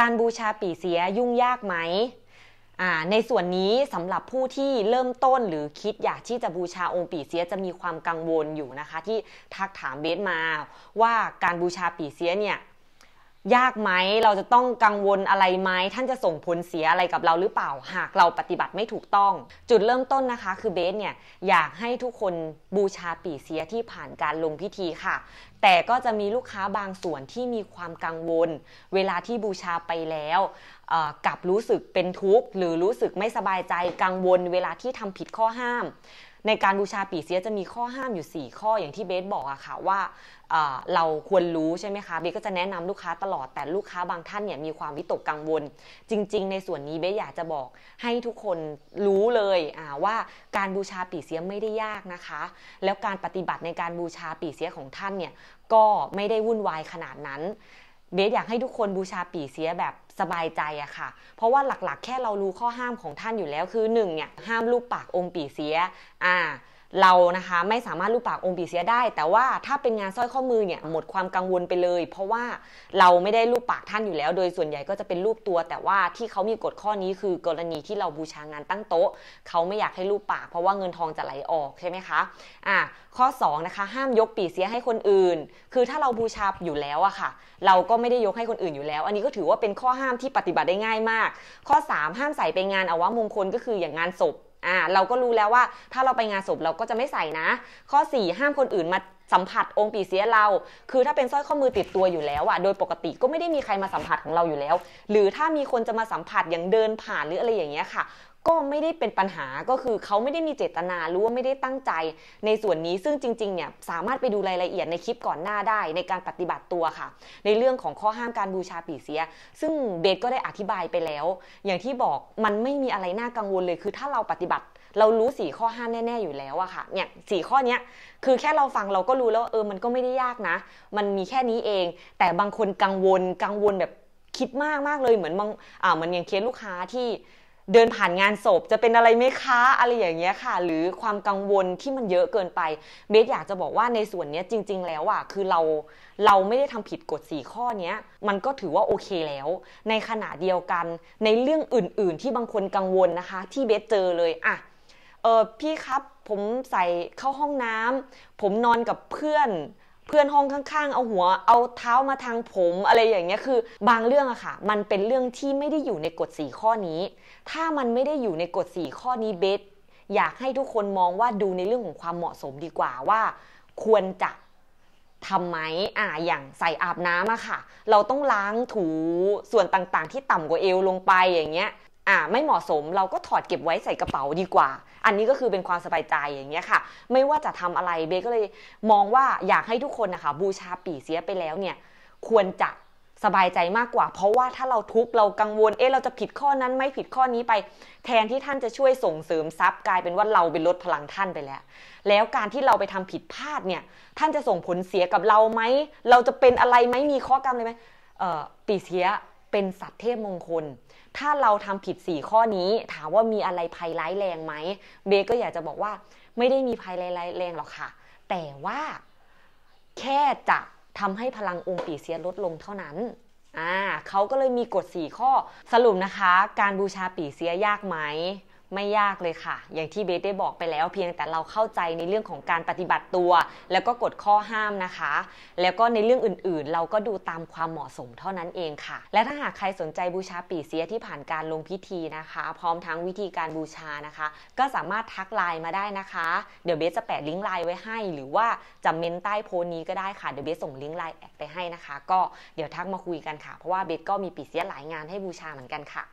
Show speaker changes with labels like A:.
A: การบูชาปีเสียยุ่งยากไหม ในส่วนนี้สำหรับผู้ที่เริ่มต้นหรือคิดอยากที่จะบูชาองค์ปีเสียจะมีความกังวลอยู่นะคะที่ทักถามเบสมาว่าการบูชาปีเสียเนี่ยยากไหมเราจะต้องกังวลอะไรไหมท่านจะส่งผลเสียอะไรกับเราหรือเปล่าหากเราปฏิบัติไม่ถูกต้อง จุดเริ่มต้นนะคะคือเบสเนี่ย อยากให้ทุกคนบูชาปีเสียที่ผ่านการลงพิธีค่ะ แต่ก็จะมีลูกค้าบางส่วนที่มีความกังวล เวลาที่บูชาไปแล้วกับรู้สึกเป็นทุกข์หรือรู้สึกไม่สบายใจกังวลเวลาที่ทำผิดข้อห้าม ในการบูชาปีเสียจะมีข้อห้ามอยู่ 4 ข้ออย่างที่เบสบอกอะค่ะว่าเราควรรู้ใช่ไหมคะเบสก็จะแนะนำลูกค้าตลอดแต่ลูกค้าบางท่านเนี่ยมีความวิตกกังวล จริง ๆ ในส่วนนี้เบสอยากจะบอกให้ทุกคนรู้เลยว่าการบูชาปีเสียไม่ได้ยากนะคะ แล้วการปฏิบัติในการบูชาปีเสียของท่านเนี่ยก็ไม่ได้วุ่นวายขนาดนั้นเบสอยากให้ทุกคนบูชาปีเสียแบบสบายใจอะค่ะ เพราะว่าหลัก ๆ แค่เรารู้ข้อห้ามของท่านอยู่แล้ว คือหนึ่งเนี่ย ห้ามลูบปากองค์ปีเสียอ่าเรานะคะไม่สามารถรูปปากองค์ปีเสียได้ แต่ว่าถ้าเป็นงานสร้อยข้อมือเนี่ยหมดความกังวลไปเลย เพราะว่าเราไม่ได้รูปปากท่านอยู่แล้ว โดยส่วนใหญ่ก็จะเป็นรูปตัว แต่ว่าที่เขามีกฎข้อนี้คือกรณีที่เราบูชางานตั้งโต๊ะเขาไม่อยากให้รูปปากเพราะว่าเงินทองจะไหลออกใช่ไหมคะอ่าข้อ2นะคะห้ามยกปีเสียให้คนอื่น คือถ้าเราบูชาอยู่แล้วอะค่ะ เราก็ไม่ได้ยกให้คนอื่นอยู่แล้ว อันนี้ก็ถือว่าเป็นข้อห้ามที่ปฏิบัติได้ง่ายมาก ข้อ 3 ห้ามใส่ไปงานอาวะมงคลก็คืออย่างงานศพอ่าเราก็รู้แล้วว่าถ้าเราไปงานศพเราก็จะไม่ใส่นะ ข้อ4 ห้ามคนอื่นมาสัมผัสองค์ปีเสียเรา คือถ้าเป็นสร้อยข้อมือติดตัวอยู่แล้วอะโดยปกติก็ไม่ได้มีใครมาสัมผัสของเราอยู่แล้ว หรือถ้ามีคนจะมาสัมผัสอย่างเดินผ่านหรืออะไรอย่างเงี้ยค่ะก็ไม่ได้เป็นปัญหาก็คือเขาไม่ได้มีเจตนา หรือว่าไม่ได้ตั้งใจในส่วนนี้ ซึ่งจริงๆ เนี่ยสามารถไปดูรายละเอียดในคลิปก่อนหน้าได้ในการปฏิบัติตัวค่ะ ในเรื่องของข้อห้ามการบูชาปีเสีย ซึ่งเบสก็ได้อธิบายไปแล้ว อย่างที่บอกมันไม่มีอะไรน่ากังวลเลย คือถ้าเราปฏิบัติเรารู้สี่ข้อห้าแน่ ๆ อยู่แล้วอะค่ะ เนี่ยสี่ข้อเนี้ยคือแค่เราฟังเราก็รู้แล้วเออ มันก็ไม่ได้ยากนะ มันมีแค่นี้เอง แต่บางคนกังวลกังวลแบบคิดมากมากเลยเหมือนบาง อ่าเหมือนอย่างเคสลูกค้าที่เดินผ่านงานศพจะเป็นอะไรไหมคะอะไรอย่างเงี้ยค่ะ หรือความกังวลที่มันเยอะเกินไป เบสอยากจะบอกว่าในส่วนนี้จริงๆแล้วอะคือเราเราไม่ได้ทำผิดกฎ4ข้อนี้มันก็ถือว่าโอเคแล้ว ในขณะเดียวกันในเรื่องอื่นๆที่บางคนกังวลนะคะที่เบสเจอเลยอะเออพี่ครับผมใส่เข้าห้องน้ำ ผมนอนกับเพื่อนเพื่อนห้องข้างๆ เอาหัวเอาเท้ามาทางผมอะไรอย่างเงี้ย คือ บางเรื่องอะค่ะ มันเป็นเรื่องที่ไม่ได้อยู่ในกฎ4ข้อนี้ ถ้ามันไม่ได้อยู่ในกฎ4ข้อนี้เบสอยากให้ทุกคนมองว่าดูในเรื่องของความเหมาะสมดีกว่าว่า ควรจะทำไหมอ่าอย่างใส่อาบน้ำอะค่ะ เราต้องล้างถูส่วนต่างๆ ที่ต่ำกว่าเอวลงไปอย่างเงี้ยอ่าไม่เหมาะสมเราก็ถอดเก็บไว้ใส่กระเป๋าดีกว่า อันนี้ก็คือเป็นความสบายใจอย่างเงี้ยค่ะ ไม่ว่าจะทำอะไรเบก็เลย มองว่าอยากให้ทุกคนนะคะบูชาปีเสียไปแล้วเนี่ย ควรจะสบายใจมากกว่า เพราะว่าถ้าเราทุกข์เรากังวล เอ๊ะ เราจะผิดข้อนั้นไม่ผิดข้อนี้ไป แทนที่ท่านจะช่วยส่งเสริมทรัพย์กลายเป็นว่าเราเป็นลดพลังท่านไปแล้วแล้วการที่เราไปทำผิดพลาดเนี่ย ท่านจะส่งผลเสียกับเราไหมเราจะเป็นอะไรไหมมีข้อกรรมเลยไหมเอ่อปีเสียเป็นสัตว์เทพมงคล ถ้าเราทำผิด 4 ข้อนี้ ถามว่ามีอะไรภัยร้ายแรงไหม เบก็อยากจะบอกว่า ไม่ได้มีภัยร้ายแรงหรอกค่ะ แต่ว่า แค่จะทำให้พลังองค์ปีเซียลดลงเท่านั้นอ่าเขาก็เลยมีกฎ4ข้อสรุปนะคะ การบูชาปีเซียยากไหมไม่ยากเลยค่ะ อย่างที่เบสได้บอกไปแล้วเพียงแต่เราเข้าใจในเรื่องของการปฏิบัติตัว แล้วก็กดข้อห้ามนะคะ แล้วก็ในเรื่องอื่นๆ เราก็ดูตามความเหมาะสมเท่านั้นเองค่ะ และถ้าหากใครสนใจบูชาปีเสียที่ผ่านการลงพิธีนะคะ พร้อมทั้งวิธีการบูชานะคะ ก็สามารถทักไลน์มาได้นะคะ เดี๋ยวเบสจะแปะลิงก์ไลน์ไว้ให้ หรือว่าจะเมนใต้โพสนี้ก็ได้ค่ะ เดี๋ยวเบสส่งลิงก์ไลน์แอดไปให้นะคะ ก็เดี๋ยวทักมาคุยกันค่ะ เพราะว่าเบสก็มีปีเสียหลายงานให้บูชาเหมือนกันค่ะ